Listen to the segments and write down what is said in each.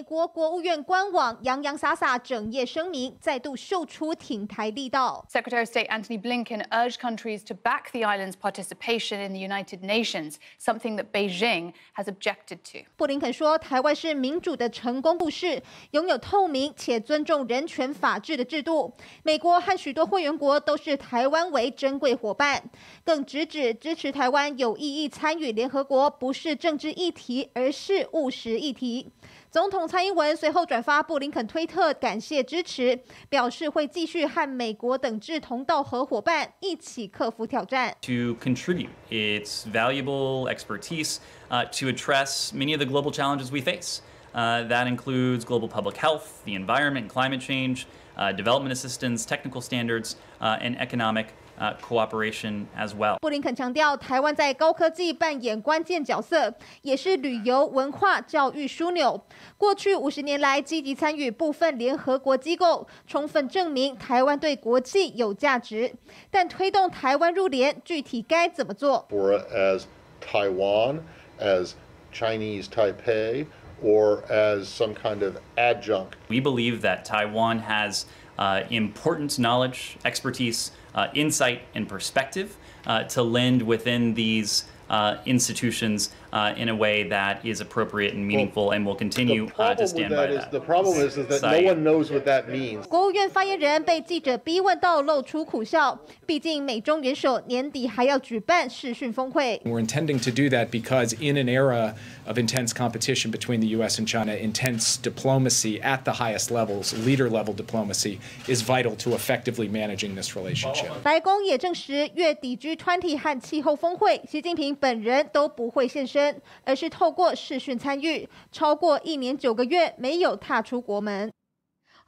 美国国务院官网洋洋洒洒整页声明，再度秀出挺台力道。Secretary of State Antony Blinken urged countries to back the island's participation in the United Nations, something that Beijing has objected to. 布林肯说，台湾是民主的成功故事，拥有透明且尊重人权、法治的制度。美国和许多会员国都是台湾为珍贵伙伴。更直指支持台湾有意义参与联合国，不是政治议题，而是务实议题。总统蔡英文随后转发布林肯推特，感谢支持，表示会继续和美国等志同道合伙伴一起克服挑战。To contribute its valuable expertise uh, to address many of the global challenges we face. Uh, that includes global public health, the environment, climate change, uh, development assistance, technical standards, uh, and economic uh, cooperation as well. 布林肯强调，台湾在高科技扮演关键角色，也是旅游、文化、教育枢纽。过去五十年来，积极参与部分联合国机构，充分证明台湾对国际有价值。但推动台湾入联，具体该怎么做？For as Taiwan, as Chinese Taipei, or as some kind of adjunct. We believe that Taiwan has uh, important knowledge, expertise uh, insight and perspective uh, to lend within these uh, institutions uh, in a way that is appropriate and meaningful, well, and will continue uh, to stand by that. Is, the problem is, is that no one knows what that means. 国务院发言人被记者逼问到露出苦笑，毕竟美中元首年底还要举办视讯峰会。We're intending to do that because in an era of intense competition between the U.S. and China, intense diplomacy at the highest levels, leader-level diplomacy, is vital to effectively managing this relationship. 白宫也证实，月底 G20 和气候峰会，习近平本人都不会现身。而是透过视讯参与，超过一年九个月没有踏出国门。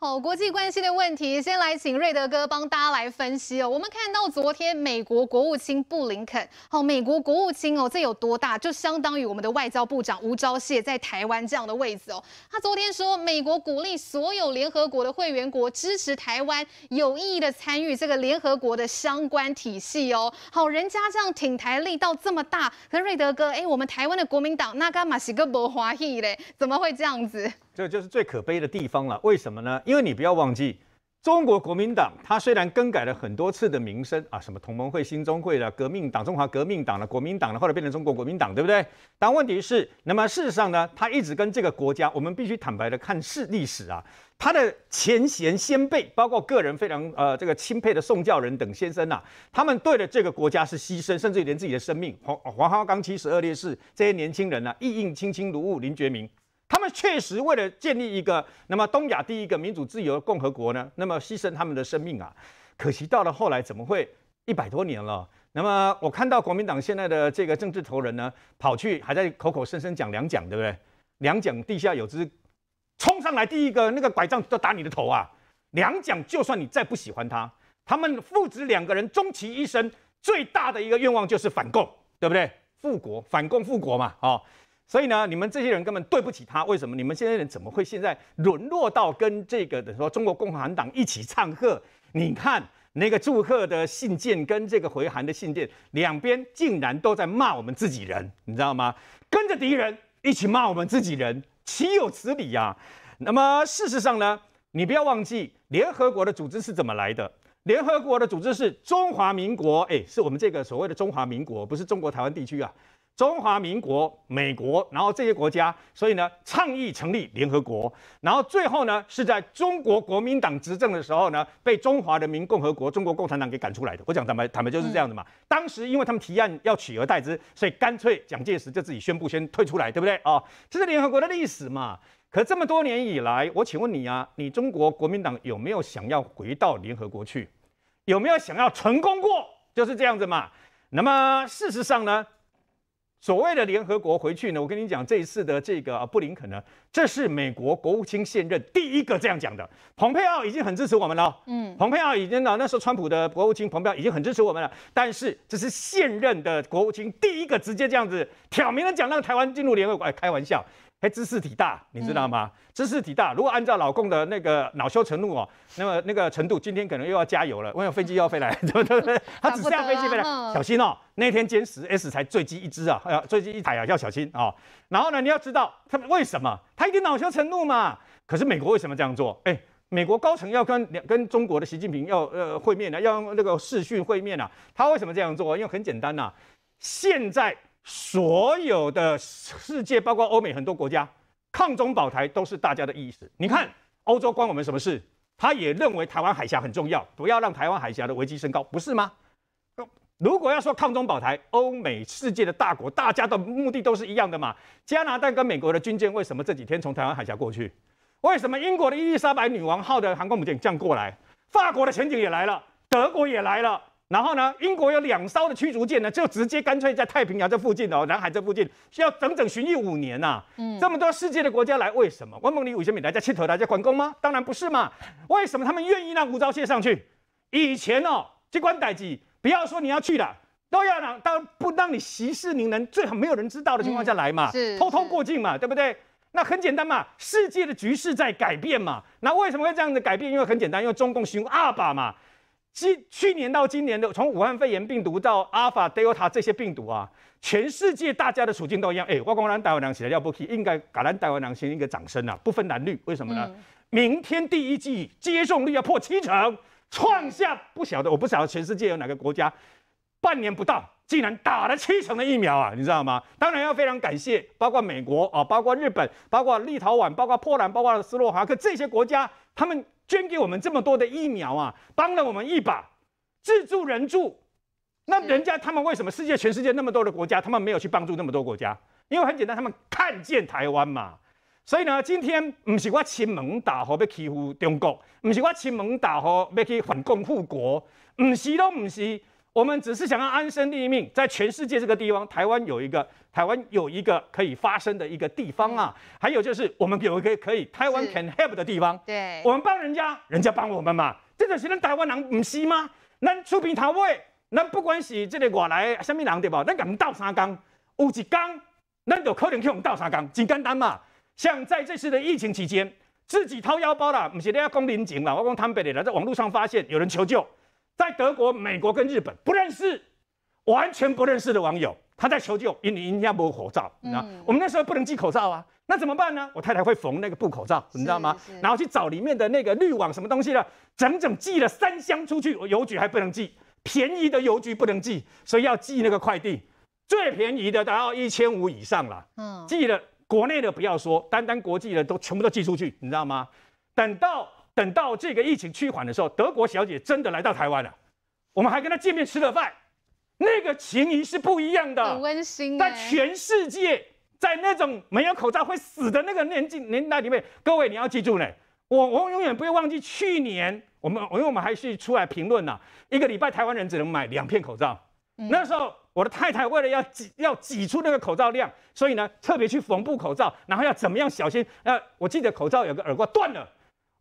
好，国际关系的问题，先来请瑞德哥帮大家来分析哦。我们看到昨天美国国务卿布林肯，好，美国国务卿哦，这有多大？就相当于我们的外交部长吴钊燮在台湾这样的位置哦。他昨天说，美国鼓励所有联合国的会员国支持台湾有意义的参与这个联合国的相关体系哦。好，人家这样挺台力道这么大，可瑞德哥，哎，我们台湾的国民党那干嘛是个不欢喜嘞？怎么会这样子？这就是最可悲的地方了。为什么呢？因为你不要忘记，中国国民党它虽然更改了很多次的名声啊，什么同盟会、新中会的、革命党、中华革命党的、国民党的，后来变成中国国民党，对不对？但问题是，那么事实上呢，他一直跟这个国家，我们必须坦白的看是历史啊。他的前贤先辈，包括个人非常呃这个钦佩的宋教仁等先生呐，他们对的这个国家是牺牲，甚至连自己的生命，黄黄花岗七十二烈士这些年轻人啊，意映青青如雾，林觉民。他们确实为了建立一个那么东亚第一个民主自由共和国呢，那么牺牲他们的生命啊。可惜到了后来，怎么会一百多年了？那么我看到国民党现在的这个政治头人呢，跑去还在口口声声讲两蒋，对不对？两蒋地下有只冲上来第一个那个拐杖都打你的头啊！两蒋就算你再不喜欢他，他们父子两个人终其一生最大的一个愿望就是反共，对不对？复国，反共复国嘛，哦。所以呢，你们这些人根本对不起他。为什么你们现在人怎么会现在沦落到跟这个，的说中国共产党一起唱和？你看那个祝贺的信件跟这个回函的信件，两边竟然都在骂我们自己人，你知道吗？跟着敌人一起骂我们自己人，岂有此理呀？那么事实上呢，你不要忘记，联合国的组织是怎么来的？联合国的组织是中华民国，哎，是我们这个所谓的中华民国，不是中国台湾地区啊。中华民国、美国，然后这些国家，所以呢，倡议成立联合国，然后最后呢，是在中国国民党执政的时候呢，被中华人民共和国、中国共产党给赶出来的。我讲坦白，坦白就是这样子嘛。当时因为他们提案要取而代之，所以干脆蒋介石就自己宣布先退出来，对不对啊？这是联合国的历史嘛。可这么多年以来，我请问你啊，你中国国民党有没有想要回到联合国去？有没有想要成功过？就是这样子嘛。那么事实上呢？所谓的联合国回去呢，我跟你讲，这一次的这个布林肯呢，这是美国国务卿现任第一个这样讲的。蓬佩奥已经很支持我们了，嗯，蓬佩奥已经呢，那时候川普的国务卿蓬佩奥已经很支持我们了，但是这是现任的国务卿第一个直接这样子挑明了讲，让台湾进入联合国，开玩笑。哎，知识体大，你知道吗？知识体大，如果按照老共的那个恼羞成怒哦，那么那个程度，今天可能又要加油了。我想飞机要飞来，对不对？他只下飞机飞来，小心哦。那天歼十 S 才坠机一只啊，呃，坠机一台啊，要小心啊。然后呢，你要知道他为什么？他一定恼羞成怒嘛。可是美国为什么这样做？哎，美国高层要跟两跟中国的习近平要呃会面呢，要用那个视讯会面呢？他为什么这样做？因为很简单呐，现在。所有的世界，包括欧美很多国家，抗中保台都是大家的意思。你看，欧洲关我们什么事？他也认为台湾海峡很重要，不要让台湾海峡的危机升高，不是吗？如果要说抗中保台，欧美世界的大国，大家的目的都是一样的嘛？加拿大跟美国的军舰为什么这几天从台湾海峡过去？为什么英国的伊丽莎白女王号的航空母舰降过来？法国的潜艇也来了，德国也来了。然后呢？英国有两艘的驱逐舰呢，就直接干脆在太平洋这附近哦，南海这附近，需要整整巡弋五年呐。嗯，这么多世界的国家来，为什么？汪孟黎、五千米来在切头、来在管工吗？当然不是嘛。为什么他们愿意让吴钊燮上去？以前哦，这关代级，不要说你要去了，都要让，当不让你息事宁人，最好没有人知道的情况下来嘛，是偷偷过境嘛，对不对？那很简单嘛，世界的局势在改变嘛。那为什么会这样子改变？因为很简单，因为中共雄阿爸嘛。去去年到今年的，从武汉肺炎病毒到阿尔法、德尔 Delta 这些病毒啊，全世界大家的处境都一样。哎，我公然台湾人起来要不起，应该公然台湾人先一个掌声呐，不分男女，为什么呢？明天第一季接种率要破七成，创下不晓得我不晓得全世界有哪个国家半年不到。竟然打了七成的疫苗啊，你知道吗？当然要非常感谢，包括美国啊，包括日本，包括立陶宛，包括波兰，包括斯洛伐克这些国家，他们捐给我们这么多的疫苗啊，帮了我们一把，自助人助。那人家他们为什么？世界全世界那么多的国家，他们没有去帮助那么多国家？因为很简单，他们看见台湾嘛。所以呢，今天不是我亲蒙打和被欺负中国，不是我亲蒙打和要去反共复国，不是都不是。我们只是想要安身立命，在全世界这个地方，台湾有一个台湾有一个可以发声的一个地方啊。还有就是我们有一个可以台湾 can help 的地方，对，我们帮人家，人家帮我们嘛。这种是能台湾人唔是吗？能出兵台湾，能不管是这个过来什么人对不？能讲倒三缸，有一缸，恁就可能去们倒三缸，真简单嘛。像在这次的疫情期间，自己掏腰包啦，唔是咧讲人情啦，我讲坦白的啦，在网络上发现有人求救。在德国、美国跟日本不认识，完全不认识的网友，他在求救，因因要有口罩，你我们那时候不能寄口罩啊，那怎么办呢？我太太会缝那个布口罩，你知道吗？然后去找里面的那个滤网什么东西的，整整寄了三箱出去，邮局还不能寄，便宜的邮局不能寄，所以要寄那个快递，最便宜的达到一千五以上了。嗯，寄了国内的不要说，单单国际的都全部都寄出去，你知道吗？等到。等到这个疫情趋缓的时候，德国小姐真的来到台湾了，我们还跟她见面吃了饭，那个情谊是不一样的，很温馨。在全世界，在那种没有口罩会死的那个年纪，年代里面，各位你要记住呢，我我永远不会忘记去年，我们因为我们还去出来评论了，一个礼拜台湾人只能买两片口罩，那时候我的太太为了要挤要挤出那个口罩量，所以呢，特别去缝布口罩，然后要怎么样小心，呃，我记得口罩有个耳挂断了。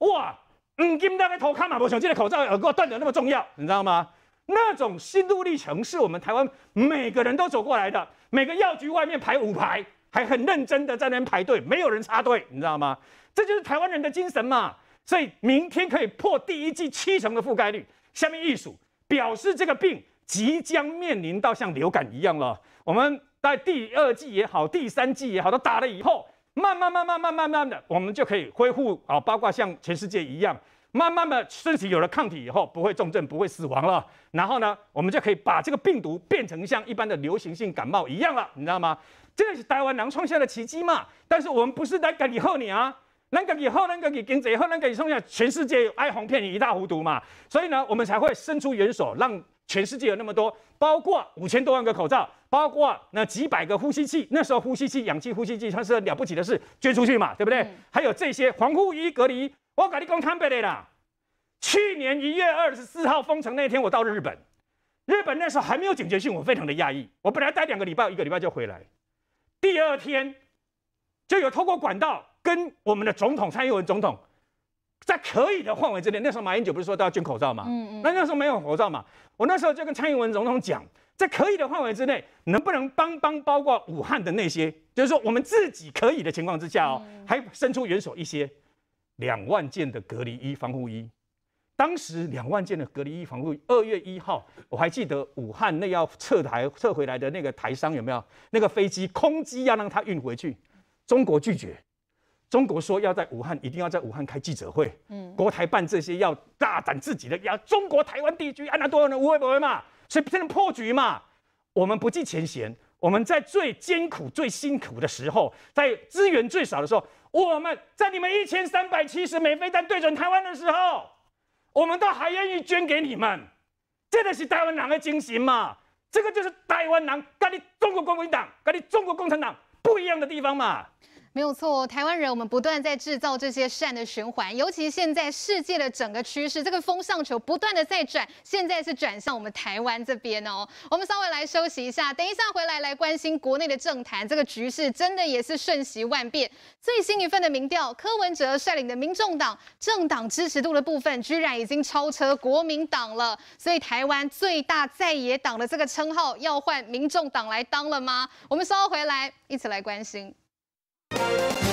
哇！唔禁大家投卡马博雄，觉得口罩、耳钩、断的那么重要，你知道吗？那种心路历程是我们台湾每个人都走过来的。每个药局外面排五排，还很认真的在那边排队，没有人插队，你知道吗？这就是台湾人的精神嘛！所以明天可以破第一季七成的覆盖率。下面一数表示这个病即将面临到像流感一样了。我们在第二季也好，第三季也好，都打了以后。慢慢慢慢慢慢慢的，我们就可以恢复啊，包括像全世界一样，慢慢的身体有了抗体以后，不会重症，不会死亡了。然后呢，我们就可以把这个病毒变成像一般的流行性感冒一样了，你知道吗？这个是台湾能创下的奇迹嘛？但是我们不是来跟你贺你啊，能跟你贺，能跟你跟者，以后能跟你创下全世界哀鸿遍野一塌糊涂嘛？所以呢，我们才会伸出援手让。全世界有那么多，包括五千多万个口罩，包括那几百个呼吸器，那时候呼吸器、氧气呼吸器算是了不起的事，捐出去嘛，对不对？还有这些防护衣、隔离我跟他们去年一月二十四号封城那天，我到日本，日本那时候还没有警觉性，我非常的讶异。我本来待两个礼拜，一个礼拜就回来，第二天就有透过管道跟我们的总统蔡英文总统。在可以的范围之内，那时候马英九不是说都要捐口罩吗？嗯嗯。那那时候没有口罩嘛，我那时候就跟蔡英文总统讲，在可以的范围之内，能不能帮帮包括武汉的那些，就是说我们自己可以的情况之下哦，还伸出援手一些两万件的隔离衣、防护衣。当时两万件的隔离衣、防护衣，二月一号我还记得武汉那要撤台撤回来的那个台商有没有那个飞机空机要让他运回去，中国拒绝。中国说要在武汉，一定要在武汉开记者会。嗯，国台办这些要大展自己的，要中国台湾地区安那多人无谓不为嘛？所以现成破局嘛，我们不计前嫌，我们在最艰苦、最辛苦的时候，在资源最少的时候，我们在你们一千三百七十枚飞弹对准台湾的时候，我们都还愿意捐给你们，这个是台湾人的精神嘛？这个就是台湾人跟你中国国民党、跟你中国共产党不一样的地方嘛？没有错，台湾人，我们不断在制造这些善的循环。尤其现在世界的整个趋势，这个风向球不断的在转，现在是转向我们台湾这边哦。我们稍微来休息一下，等一下回来来关心国内的政坛，这个局势真的也是瞬息万变。最新一份的民调，柯文哲率领的民众党政党支持度的部分，居然已经超车国民党了。所以台湾最大在野党的这个称号，要换民众党来当了吗？我们稍后回来，一起来关心。Thank you.